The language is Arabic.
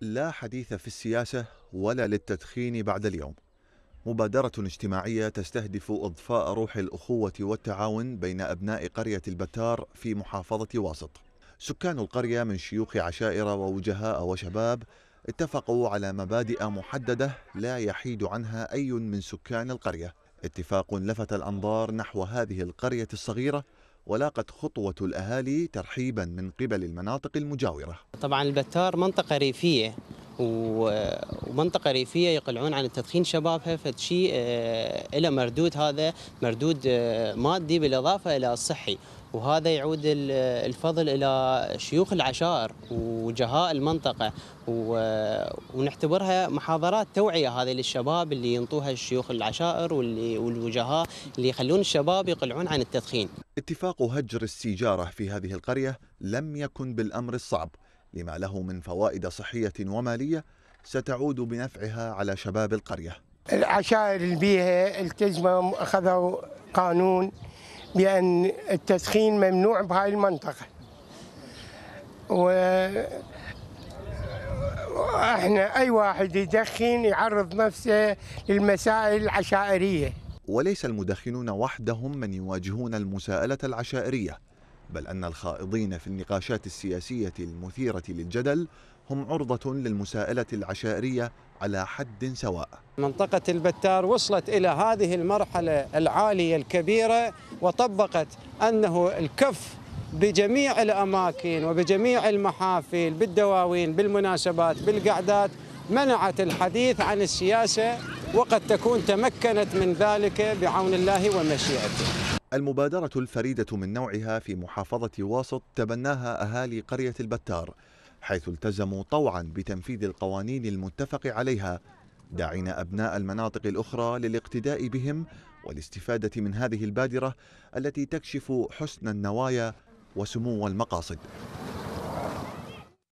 لا حديث في السياسة ولا للتدخين بعد اليوم مبادرة اجتماعية تستهدف إضفاء روح الأخوة والتعاون بين أبناء قرية البتار في محافظة واسط سكان القرية من شيوخ عشائر ووجهاء وشباب اتفقوا على مبادئ محددة لا يحيد عنها أي من سكان القرية اتفاق لفت الأنظار نحو هذه القرية الصغيرة ولاقت خطوة الأهالي ترحيبا من قبل المناطق المجاورة طبعا البتار منطقة ريفية ومنطقة ريفية يقلعون عن التدخين شبابها فشيء له آه، مردود هذا مردود آه، مادي بالإضافة إلى الصحي وهذا يعود الفضل إلى شيوخ العشائر وجهاء المنطقة ونعتبرها محاضرات توعية هذه للشباب اللي ينطوها الشيوخ العشائر والوجهاء اللي يخلون الشباب يقلعون عن التدخين اتفاق هجر السيجارة في هذه القرية لم يكن بالأمر الصعب لما له من فوائد صحية ومالية ستعود بنفعها على شباب القرية العشائر اللي التزموا أخذوا قانون بأن التدخين ممنوع بهاي المنطقة و احنا اي واحد يدخن يعرض نفسه للمسائل العشائريه وليس المدخنون وحدهم من يواجهون المساءلة العشائرية بل أن الخائضين في النقاشات السياسية المثيرة للجدل هم عرضة للمساءلة العشائرية على حد سواء منطقة البتار وصلت إلى هذه المرحلة العالية الكبيرة وطبقت أنه الكف بجميع الأماكن وبجميع المحافل بالدواوين بالمناسبات بالقعدات منعت الحديث عن السياسة وقد تكون تمكنت من ذلك بعون الله ومشيئته المبادرة الفريدة من نوعها في محافظة واسط تبناها أهالي قرية البتار حيث التزموا طوعا بتنفيذ القوانين المتفق عليها داعين أبناء المناطق الأخرى للاقتداء بهم والاستفادة من هذه البادرة التي تكشف حسن النوايا وسمو المقاصد